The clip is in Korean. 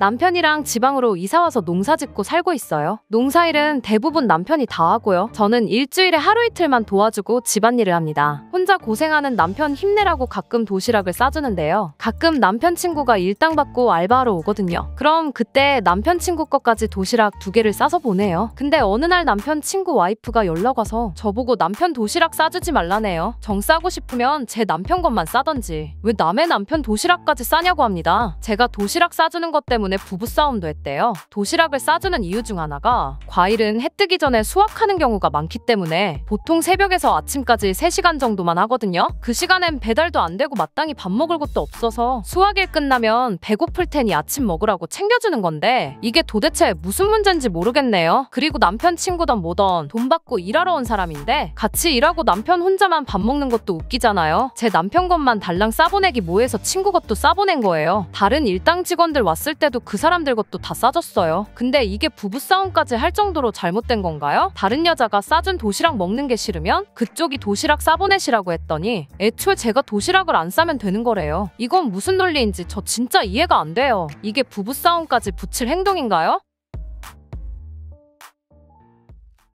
남편이랑 지방으로 이사와서 농사 짓고 살고 있어요. 농사일은 대부분 남편이 다 하고요. 저는 일주일에 하루 이틀만 도와주고 집안일을 합니다. 혼자 고생하는 남편 힘내라고 가끔 도시락을 싸주는데요. 가끔 남편 친구가 일당 받고 알바하러 오거든요. 그럼 그때 남편 친구 것까지 도시락 두 개를 싸서 보내요. 근데 어느 날 남편 친구 와이프가 연락 와서 저보고 남편 도시락 싸주지 말라네요. 정 싸고 싶으면 제 남편 것만 싸던지 왜 남의 남편 도시락까지 싸냐고 합니다. 제가 도시락 싸주는 것 때문에 때문에 부부싸움도 했대요. 도시락을 싸주는 이유 중 하나가 과일은 해 뜨기 전에 수확하는 경우가 많기 때문에 보통 새벽에서 아침까지 3시간 정도만 하거든요. 그 시간엔 배달도 안 되고 마땅히 밥 먹을 것도 없어서 수확일 끝나면 배고플 테니 아침 먹으라고 챙겨주는 건데 이게 도대체 무슨 문제인지 모르겠네요. 그리고 남편 친구던 뭐던 돈 받고 일하러 온 사람인데 같이 일하고 남편 혼자만 밥 먹는 것도 웃기잖아요. 제 남편 것만 달랑 싸보내기 뭐해서 친구 것도 싸보낸 거예요. 다른 일당 직원들 왔을 때 놀랍도그 사람들 것도 다 싸줬어요. 근데 이게 부부싸움까지 할 정도로 잘못된 건가요? 다른 여자가 싸준 도시락 먹는 게 싫으면 그쪽이 도시락 싸보내시라고 했더니 애초에 제가 도시락을 안 싸면 되는 거래요. 이건 무슨 논리인지 저 진짜 이해가 안 돼요. 이게 부부싸움까지 붙일 행동인가요?